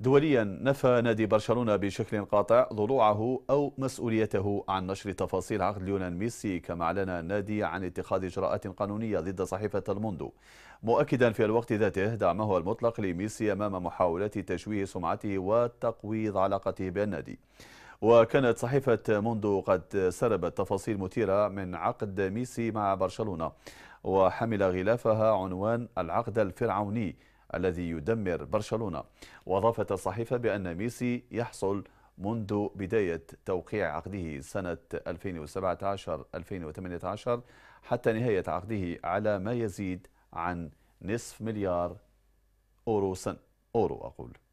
دوليا نفى نادي برشلونة بشكل قاطع ضلوعه أو مسؤوليته عن نشر تفاصيل عقد ليونان ميسي كما أعلن النادي عن اتخاذ إجراءات قانونية ضد صحيفة الموندو مؤكدا في الوقت ذاته دعمه المطلق لميسي أمام محاولات تشويه سمعته وتقويض علاقته بالنادي وكانت صحيفة موندو قد سربت تفاصيل مثيرة من عقد ميسي مع برشلونة وحمل غلافها عنوان العقد الفرعوني الذي يدمر برشلونة وأضافت الصحيفة بأن ميسي يحصل منذ بداية توقيع عقده سنة 2017-2018 حتى نهاية عقده على ما يزيد عن نصف مليار أورو سن أورو أقول